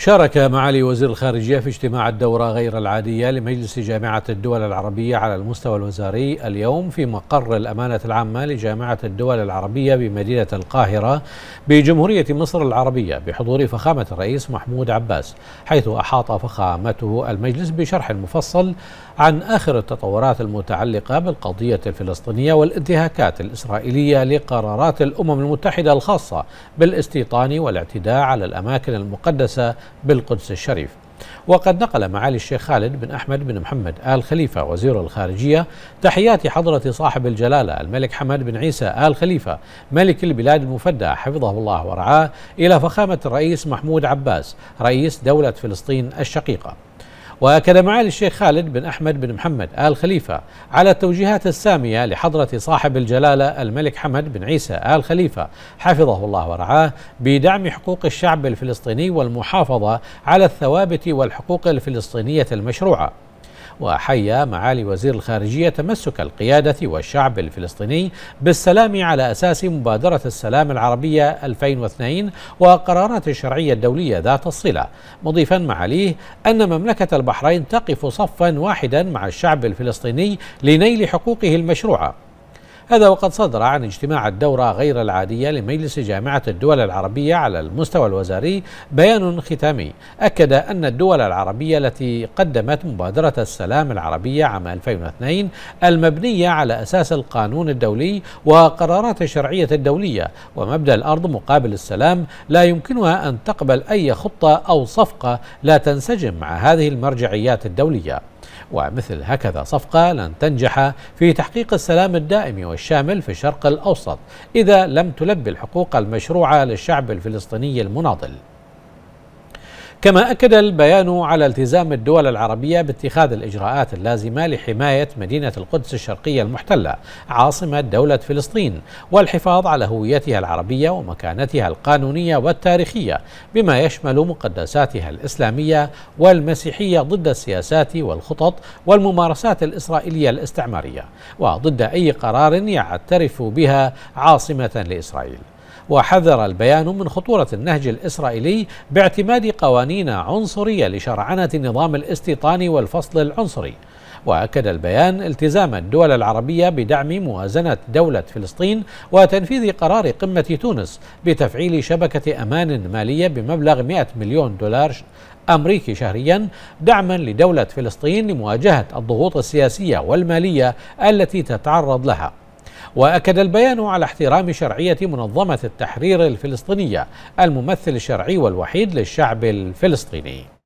شارك معالي وزير الخارجية في اجتماع الدورة غير العادية لمجلس جامعة الدول العربية على المستوى الوزاري اليوم في مقر الأمانة العامة لجامعة الدول العربية بمدينة القاهرة بجمهورية مصر العربية بحضور فخامة الرئيس محمود عباس حيث أحاط فخامته المجلس بشرح مفصل عن آخر التطورات المتعلقة بالقضية الفلسطينية والانتهاكات الإسرائيلية لقرارات الأمم المتحدة الخاصة بالاستيطان والاعتداء على الأماكن المقدسة بالقدس الشريف وقد نقل معالي الشيخ خالد بن أحمد بن محمد آل خليفة وزير الخارجية تحيات حضرة صاحب الجلالة الملك حمد بن عيسى آل خليفة ملك البلاد المفدى حفظه الله ورعاه إلى فخامة الرئيس محمود عباس رئيس دولة فلسطين الشقيقة وأكد معالي الشيخ خالد بن أحمد بن محمد آل خليفة على التوجيهات السامية لحضرة صاحب الجلالة الملك حمد بن عيسى آل خليفة حفظه الله ورعاه بدعم حقوق الشعب الفلسطيني والمحافظة على الثوابت والحقوق الفلسطينية المشروعة وحيا معالي وزير الخارجية تمسك القيادة والشعب الفلسطيني بالسلام على أساس مبادرة السلام العربية 2002 وقرارات الشرعية الدولية ذات الصلة مضيفا معاليه أن مملكة البحرين تقف صفا واحدا مع الشعب الفلسطيني لنيل حقوقه المشروعة هذا وقد صدر عن اجتماع الدورة غير العادية لمجلس جامعة الدول العربية على المستوى الوزاري بيان ختامي أكد أن الدول العربية التي قدمت مبادرة السلام العربية عام 2002 المبنية على أساس القانون الدولي وقرارات الشرعية الدولية ومبدأ الأرض مقابل السلام لا يمكنها أن تقبل أي خطة أو صفقة لا تنسجم مع هذه المرجعيات الدولية ومثل هكذا صفقة لن تنجح في تحقيق السلام الدائم والشامل في الشرق الأوسط إذا لم تلبي الحقوق المشروعة للشعب الفلسطيني المناضل كما أكد البيان على التزام الدول العربية باتخاذ الإجراءات اللازمة لحماية مدينة القدس الشرقية المحتلة عاصمة دولة فلسطين والحفاظ على هويتها العربية ومكانتها القانونية والتاريخية بما يشمل مقدساتها الإسلامية والمسيحية ضد السياسات والخطط والممارسات الإسرائيلية الاستعمارية وضد أي قرار يعترف بها عاصمة لإسرائيل وحذر البيان من خطورة النهج الإسرائيلي باعتماد قوانين عنصرية لشرعنة نظام الاستيطان والفصل العنصري وأكد البيان التزام الدول العربية بدعم موازنة دولة فلسطين وتنفيذ قرار قمة تونس بتفعيل شبكة أمان مالية بمبلغ 100 مليون دولار أمريكي شهريا دعما لدولة فلسطين لمواجهة الضغوط السياسية والمالية التي تتعرض لها واكد البيان على احترام شرعيه منظمه التحرير الفلسطينيه الممثل الشرعي والوحيد للشعب الفلسطيني